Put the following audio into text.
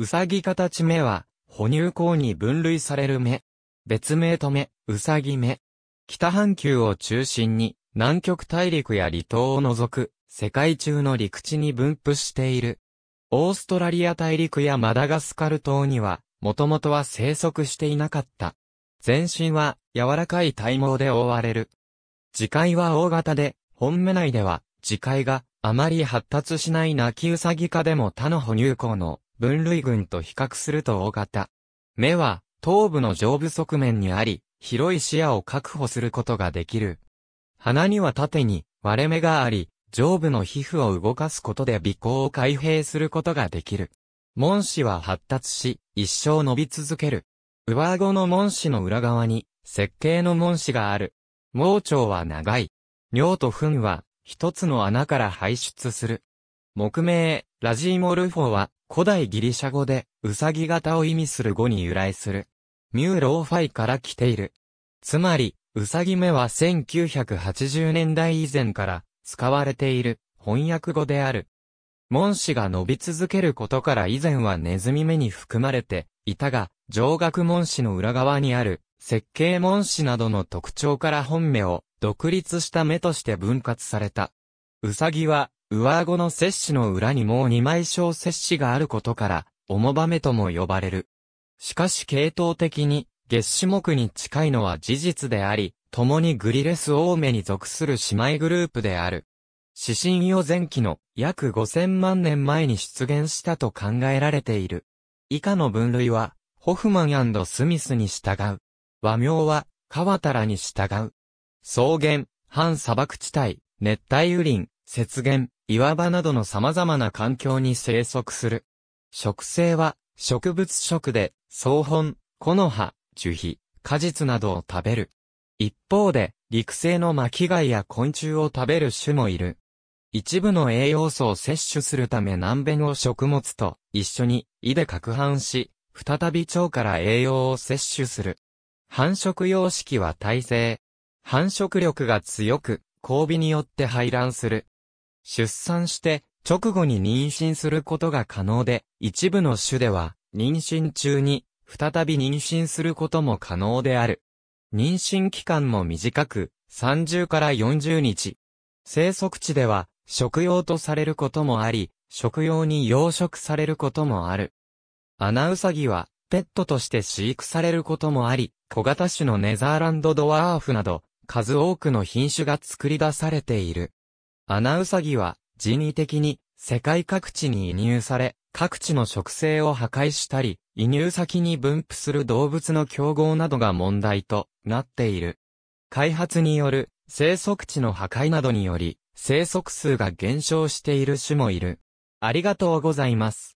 うさぎ形目は、哺乳口に分類される目。別名と目、うさぎ目。北半球を中心に、南極大陸や離島を除く、世界中の陸地に分布している。オーストラリア大陸やマダガスカル島には、もともとは生息していなかった。全身は柔らかい体毛で覆われる。磁界は大型で、本目内では、磁界があまり発達しない泣きうさぎ科でも他の哺乳口の分類群と比較すると大型。目は、頭部の上部側面にあり、広い視野を確保することができる。鼻には縦に割れ目があり、上部の皮膚を動かすことで鼻孔を開閉することができる。門歯は発達し、一生伸び続ける。上顎の門歯の裏側に、設計の門歯がある。盲腸は長い。尿と糞は、一つの穴から排出する。木目、ラジーモルフォは、古代ギリシャ語で、うさぎ型を意味する語に由来する。ミューローファイから来ている。つまり、うさぎ目は1980年代以前から使われている翻訳語である。門詞が伸び続けることから以前はネズミ目に含まれていたが、上学門詞の裏側にある設計門詞などの特徴から本目を独立した目として分割された。うさぎは上顎の摂氏の裏にもう二枚小摂氏があることから、重場目とも呼ばれる。しかし系統的に、月種目に近いのは事実であり、共にグリレス多めに属する姉妹グループである。指針予前期の約五千万年前に出現したと考えられている。以下の分類は、ホフマンスミスに従う。和名は、ワタらに従う。草原、半砂漠地帯、熱帯雨林、雪原、岩場などの様々な環境に生息する。植生は、植物食で、草本、木の葉、樹皮、果実などを食べる。一方で、陸生の巻貝や昆虫を食べる種もいる。一部の栄養素を摂取するため南弁を食物と一緒に胃で攪拌し、再び腸から栄養を摂取する。繁殖様式は耐性。繁殖力が強く、交尾によって排卵する。出産して直後に妊娠することが可能で、一部の種では、妊娠中に再び妊娠することも可能である。妊娠期間も短く、30から40日。生息地では、食用とされることもあり、食用に養殖されることもある。アナウサギは、ペットとして飼育されることもあり、小型種のネザーランドドワーフなど、数多くの品種が作り出されている。アナウサギは人為的に世界各地に移入され、各地の植生を破壊したり、移入先に分布する動物の競合などが問題となっている。開発による生息地の破壊などにより、生息数が減少している種もいる。ありがとうございます。